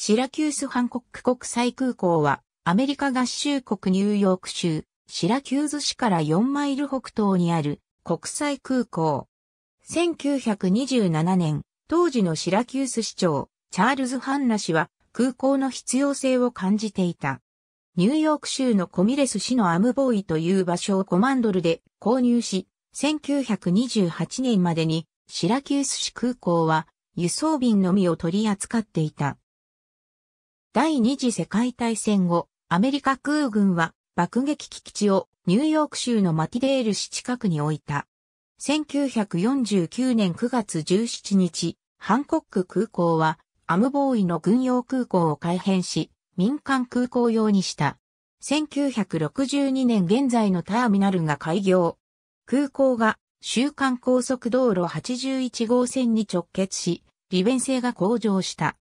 シラキュース・ハンコック国際空港は、アメリカ合衆国ニューヨーク州、シラキューズ市から4マイル北東にある国際空港。1927年、当時のシラキュース市長、チャールズ・ハンナ氏は、空港の必要性を感じていた。ニューヨーク州のコミレス市のアムボーイという場所をコマンドルで購入し、1928年までにシラキュース市空港は輸送便のみを取り扱っていた。第二次世界大戦後、アメリカ空軍は爆撃機基地をニューヨーク州のマティデール市近くに置いた。1949年9月17日、ハンコック空港はアムボーイの軍用空港を改編し、民間空港用にした。1962年現在のターミナルが開業。空港が週間高速道路81号線に直結し、利便性が向上した。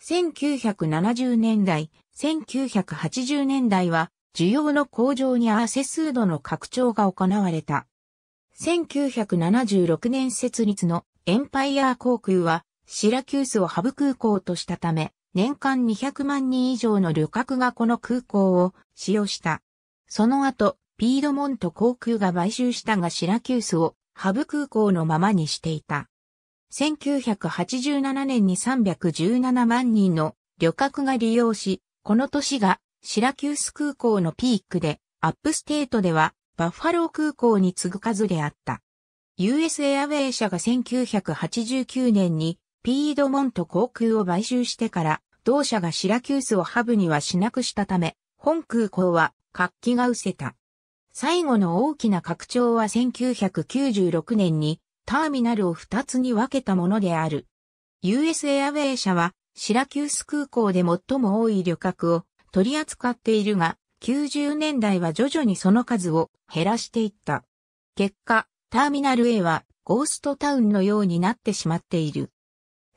1970年代、1980年代は需要の向上にアーセスードの拡張が行われた。1976年設立のエンパイア航空はシラキュースをハブ空港としたため、年間200万人以上の旅客がこの空港を使用した。その後、ピードモント航空が買収したがシラキュースをハブ空港のままにしていた。1987年に317万人の旅客が利用し、この年がシラキュース空港のピークで、アップステートではバッファロー空港に次ぐ数であった。US エアウェイ社が1989年にピードモント航空を買収してから同社がシラキュースをハブにはしなくしたため、本空港は活気が失せた。最後の大きな拡張は1996年にターミナルを2つに分けたものである。US エアウェイ社は、シラキュース空港で最も多い旅客を取り扱っているが、90年代は徐々にその数を減らしていった。結果、ターミナル A はゴーストタウンのようになってしまっている。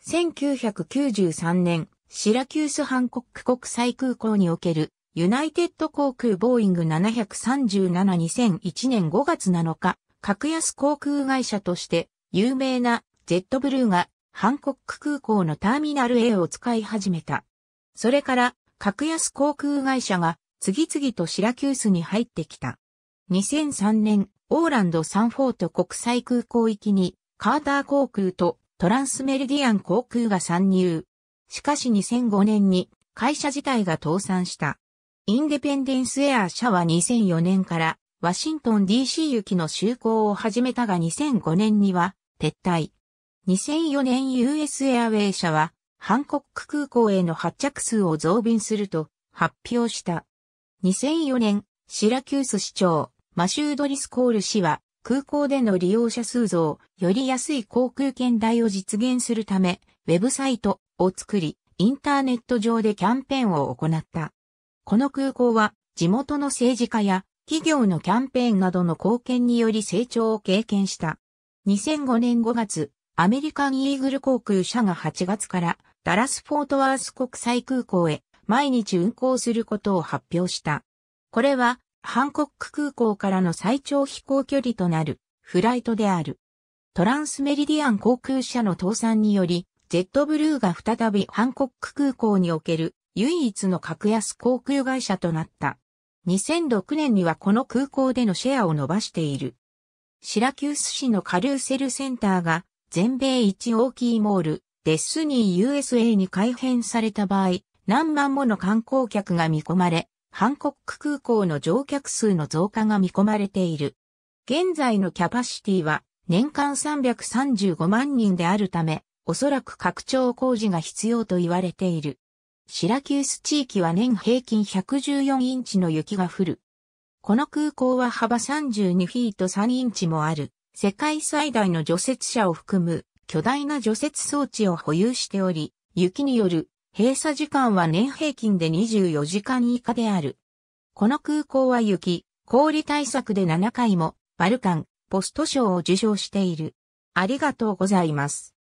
1993年、シラキュースハンコック国際空港におけるユナイテッド航空ボーイング737-2001年5月7日格安航空会社として有名なジェットブルーがハンコック空港のターミナル A を使い始めた。それから格安航空会社が次々とシラキュースに入ってきた。2003年、オーランド・サンフォート国際空港行きにカーター航空とトランスメルディアン航空が参入。しかし2005年に会社自体が倒産した。インデペンデンスエア社は2004年からワシントン DC 行きの就航を始めたが2005年には撤退。2004年 US エアウェイ社はハンコック空港への発着数を増便すると発表した。2004年、シラキュース市長、マシュードリスコール氏は空港での利用者数増、より安い航空券代を実現するため、ウェブサイトを作り、インターネット上でキャンペーンを行った。この空港は地元の政治家や企業のキャンペーンなどの貢献により成長を経験した。2005年5月、アメリカンイーグル航空社が8月からダラス・フォートワース国際空港へ毎日運航することを発表した。これはハンコック空港からの最長飛行距離となるフライトである。トランスメリディアン航空社の倒産により、ジェットブルーが再びハンコック空港における唯一の格安航空会社となった。2006年にはこの空港でのシェアを伸ばしている。シラキュース市のカルーセルセンターが全米一大きいモール、デスニー USA に改変された場合、何万もの観光客が見込まれ、ハンコック空港の乗客数の増加が見込まれている。現在のキャパシティは年間335万人であるため、おそらく拡張工事が必要と言われている。シラキュース地域は年平均114インチの雪が降る。この空港は幅32フィート3インチもある、世界最大の除雪車を含む巨大な除雪装置を保有しており、雪による閉鎖時間は年平均で24時間以下である。この空港は雪、氷対策で7回もバルカン、ポスト賞を受賞している。ありがとうございます。